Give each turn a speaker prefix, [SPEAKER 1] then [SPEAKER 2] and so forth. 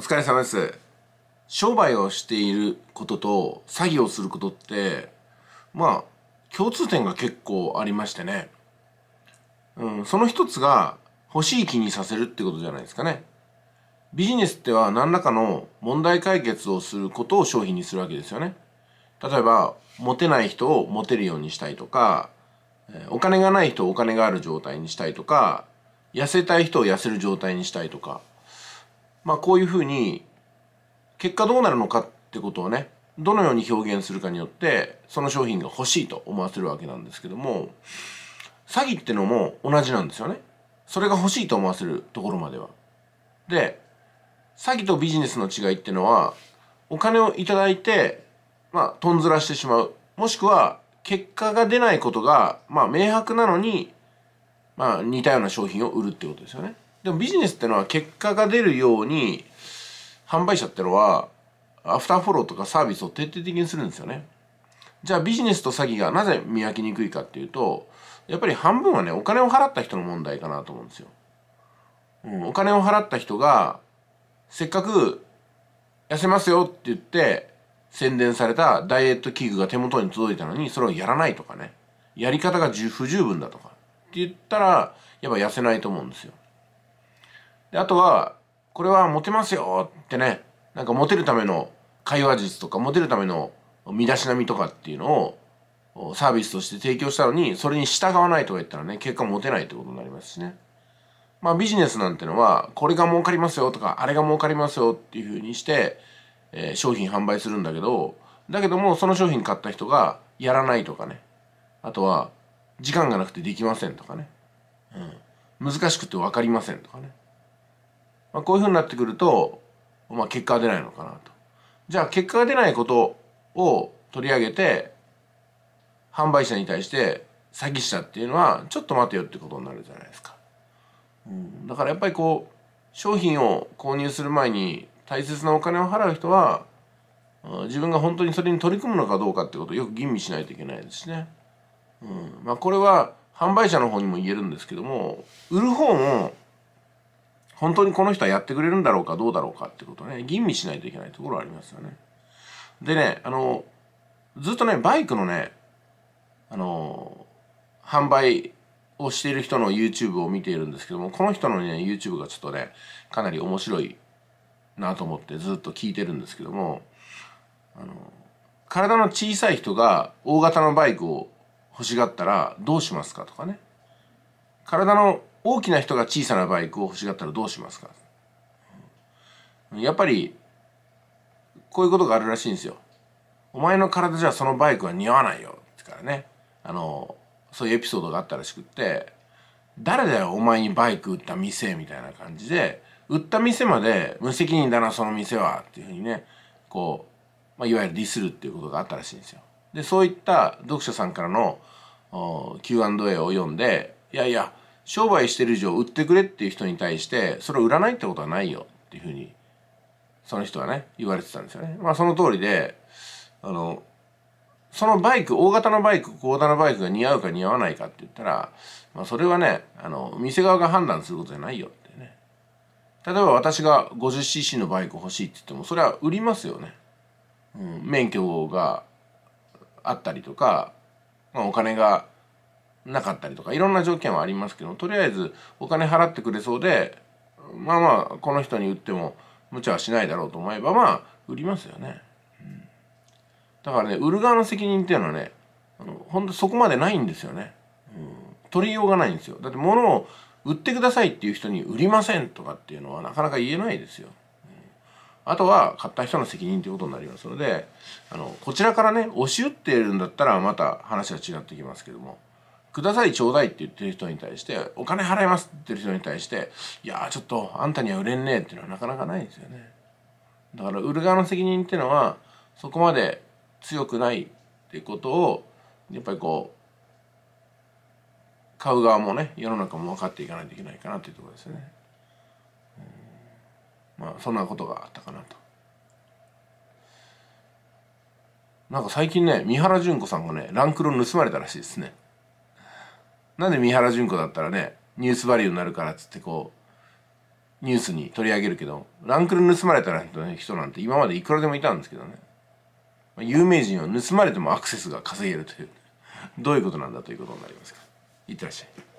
[SPEAKER 1] お疲れ様です。商売をしていることと詐欺をすることって、まあ、共通点が結構ありましてね。うん、その一つが欲しい気にさせるってことじゃないですかね。ビジネスっては何らかの問題解決をすることを商品にするわけですよね。例えば、モテない人を持てるようにしたいとか、お金がない人をお金がある状態にしたいとか、痩せたい人を痩せる状態にしたいとか、まあ、こういうふうに結果どうなるのかってことをねどのように表現するかによってその商品が欲しいと思わせるわけなんですけども詐欺ってのも同じなんですよね。それが欲しいと思わせるところまでは。で詐欺とビジネスの違いってのはお金をいただいてまあとんずらしてしまうもしくは結果が出ないことがまあ明白なのにまあ似たような商品を売るってことですよね。でもビジネスってのは結果が出るように販売者ってのはアフターフォローとかサービスを徹底的にするんですよね。じゃあビジネスと詐欺がなぜ見分けにくいかっていうと、やっぱり半分はね、お金を払った人の問題かなと思うんですよ。うん、お金を払った人が、せっかく痩せますよって言って宣伝されたダイエット器具が手元に届いたのに、それをやらないとかね。やり方が不十分だとか。って言ったら、やっぱ痩せないと思うんですよ。であとはこれはモテますよってねなんかモテるための会話術とかモテるための身だしなみとかっていうのをサービスとして提供したのにそれに従わないとか言ったらね結果モテないってことになりますしね。まあビジネスなんてのはこれが儲かりますよとかあれが儲かりますよっていうふうにして、えー、商品販売するんだけどだけどもその商品買った人がやらないとかねあとは時間がなくてできませんとかね、うん、難しくて分かりませんとかねまあ、こういうふうになってくると、まあ、結果は出ないのかなと。じゃあ結果が出ないことを取り上げて販売者に対して詐欺したっていうのはちょっと待てよってことになるじゃないですか。うん、だからやっぱりこう商品を購入する前に大切なお金を払う人は自分が本当にそれに取り組むのかどうかってことをよく吟味しないといけないですね。うんまあ、これは販売者の方にも言えるんですけども売る方も本当にこの人はやってくれるんだろうかどうだろうかってことね、吟味しないといけないところありますよね。でね、あの、ずっとね、バイクのね、あの、販売をしている人の YouTube を見ているんですけども、この人のね、YouTube がちょっとね、かなり面白いなと思ってずっと聞いてるんですけども、あの、体の小さい人が大型のバイクを欲しがったらどうしますかとかね。体の大きな人が小さなバイクを欲しがったらどうしますかやっぱりこういうことがあるらしいんですよ。お前の体じゃそのバイクは似合わないよってからねあのそういうエピソードがあったらしくって誰だよお前にバイク売った店みたいな感じで売った店まで無責任だなその店はっていうふうにねこう、まあ、いわゆるディスるっていうことがあったらしいんですよ。でそういった読者さんからの Q&A を読んでいやいや商売してる以上売ってくれっていう人に対してそれを売らないってことはないよっていうふうにその人はね言われてたんですよね。まあその通りであのそのバイク大型のバイク小型のバイクが似合うか似合わないかって言ったら、まあ、それはねあの店側が判断することじゃないよってね例えば私が 50cc のバイク欲しいって言ってもそれは売りますよね。うん、免許があったりとか、まあ、お金がなかったりとかいろんな条件はありますけどとりあえずお金払ってくれそうでまあまあこの人に売っても無茶はしないだろうと思えばまあ売りますよね、うん、だからね売る側の責任っていうのはねあのほんとそこまでないんですよね、うん、取りようがないんですよだって物を売ってくださいっていう人に売りませんとかっていうのはなかなか言えないですよ、うん、あとは買った人の責任ということになりますのであのこちらからね押し売っているんだったらまた話は違ってきますけどもくださいちょうだいって言ってる人に対して、お金払いますって言ってる人に対して、いやちょっとあんたには売れんねえっていうのはなかなかないんですよね。だから売る側の責任っていうのは、そこまで強くないっていうことを、やっぱりこう、買う側もね、世の中も分かっていかないといけないかなというところですね。まあ、そんなことがあったかなと。なんか最近ね、三原淳子さんがね、ランクル盗まれたらしいですね。なんで三原純子だったらねニュースバリューになるからっつってこうニュースに取り上げるけどランクル盗まれた人なんて今までいくらでもいたんですけどね有名人は盗まれてもアクセスが稼げるというどういうことなんだということになりますからいってらっしゃい。